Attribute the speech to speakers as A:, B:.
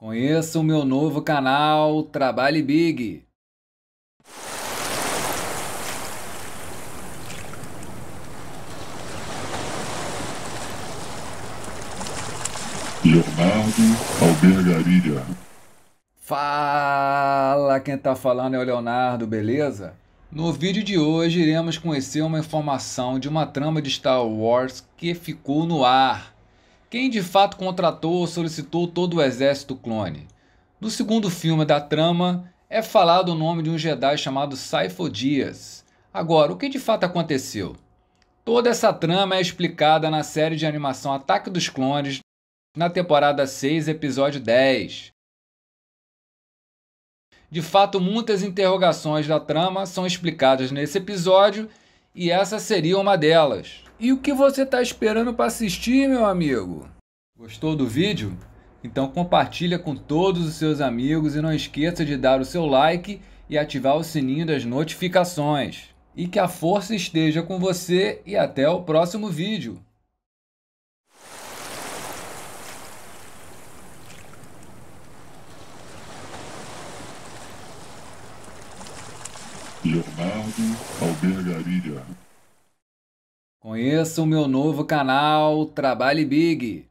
A: Conheça o meu novo canal Trabalhe Big.
B: Leonardo Albergaria. Fala, quem tá falando é o Leonardo, beleza?
A: No vídeo de hoje iremos conhecer uma informação de uma trama de Star Wars que ficou no ar quem de fato contratou ou solicitou todo o exército clone? No segundo filme da trama, é falado o nome de um Jedi chamado Saifo Dias. Agora, o que de fato aconteceu? Toda essa trama é explicada na série de animação Ataque dos Clones, na temporada 6, episódio 10. De fato, muitas interrogações da trama são explicadas nesse episódio e essa seria uma delas. E o que você está esperando para assistir, meu amigo? Gostou do vídeo? Então compartilha com todos os seus amigos e não esqueça de dar o seu like e ativar o sininho das notificações. E que a força esteja com você e até o próximo vídeo.
B: Leonardo Albergaria Conheça
A: o meu novo canal Trabalhe Big.